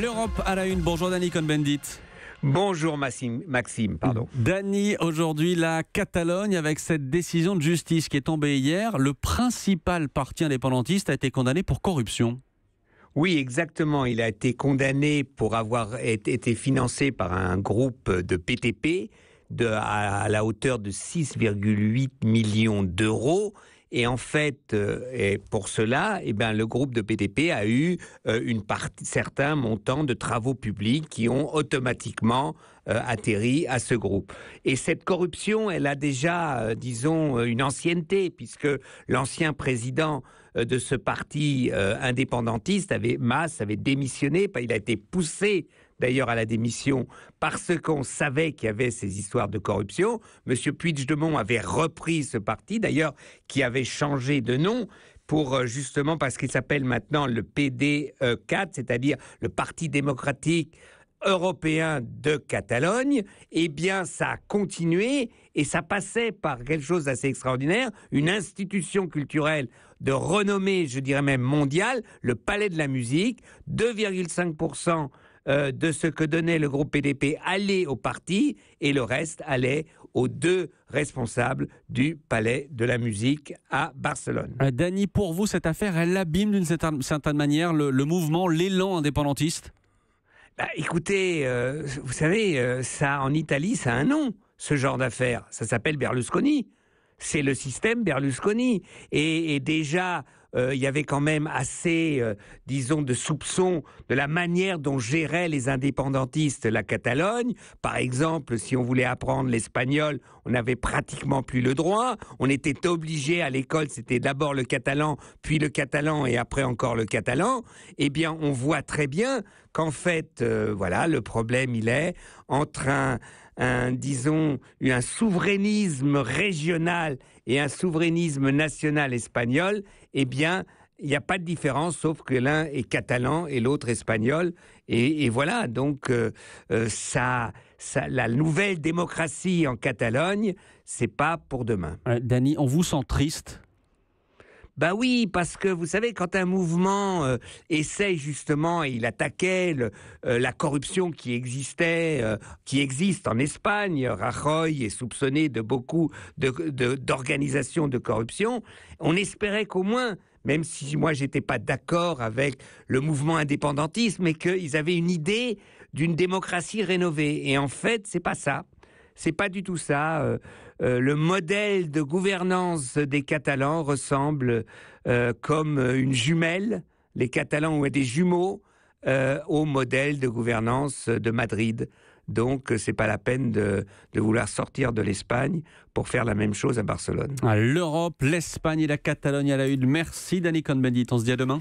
L'Europe à la une. Bonjour Dany Cohn-Bendit. Bonjour Maxime, Maxime pardon. Dany, aujourd'hui la Catalogne avec cette décision de justice qui est tombée hier, le principal parti indépendantiste a été condamné pour corruption. Oui, exactement. Il a été condamné pour avoir été financé par un groupe de PTP à la hauteur de 6,8 millions d'euros et en fait, euh, et pour cela, eh ben, le groupe de PDP a eu euh, une partie, certains montants de travaux publics qui ont automatiquement euh, atterri à ce groupe. Et cette corruption, elle a déjà, disons, une ancienneté, puisque l'ancien président de ce parti indépendantiste, avait, masse avait démissionné, il a été poussé d'ailleurs à la démission parce qu'on savait qu'il y avait ces histoires de corruption. Monsieur Puigdemont avait repris ce parti, d'ailleurs, qui avait changé de nom pour euh, justement parce qu'il s'appelle maintenant le PD4, e c'est-à-dire le Parti démocratique européen de Catalogne, eh bien ça a continué et ça passait par quelque chose d'assez extraordinaire, une institution culturelle de renommée, je dirais même mondiale, le Palais de la musique, 2,5% euh, de ce que donnait le groupe PDP allait au parti et le reste allait aux deux responsables du Palais de la Musique à Barcelone. Euh, Dany, pour vous, cette affaire, elle abîme d'une certaine, manière le, mouvement, l'élan indépendantiste bah, Écoutez, euh, vous savez, ça en Italie, ça a un nom, ce genre d'affaire. Ça s'appelle Berlusconi. C'est le système Berlusconi. et déjà euh, il y avait quand même assez, euh, disons, de soupçons de la manière dont géraient les indépendantistes la Catalogne. Par exemple, si on voulait apprendre l'espagnol, on n'avait pratiquement plus le droit. On était obligé à l'école, c'était d'abord le catalan, puis le catalan et après encore le catalan. Eh bien, on voit très bien qu'en fait, euh, voilà, le problème, il est entre un, un, disons, un souverainisme régional et un souverainisme national espagnol. et eh bien, il n'y a pas de différence, sauf que l'un est catalan et l'autre espagnol. Et, voilà, donc euh, euh, ça, la nouvelle démocratie en Catalogne, c'est pas pour demain. Dani, Dany, on vous sent triste bah oui, parce que vous savez, quand un mouvement euh, essaie justement, et il attaquait la corruption qui existait, qui existe en Espagne, Rajoy est soupçonné de beaucoup d'organisations de corruption, on espérait qu'au moins même si moi j'étais pas d'accord avec le mouvement indépendantiste, mais qu'ils avaient une idée d'une démocratie rénovée. Et en fait, c'est pas ça. C'est pas du tout ça. Euh, euh, le modèle de gouvernance des Catalans ressemble euh, comme une jumelle. Les Catalans ont des jumeaux au modèle de gouvernance de Madrid. Donc, euh, ce n'est pas la peine de, vouloir sortir de l'Espagne pour faire la même chose à Barcelone. Ah, L'Europe, l'Espagne et la Catalogne à la le Merci, Danny Cohn-Bendit. On se dit à demain.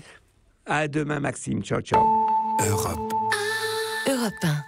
À demain, Maxime. Ciao, ciao. Europe. Europe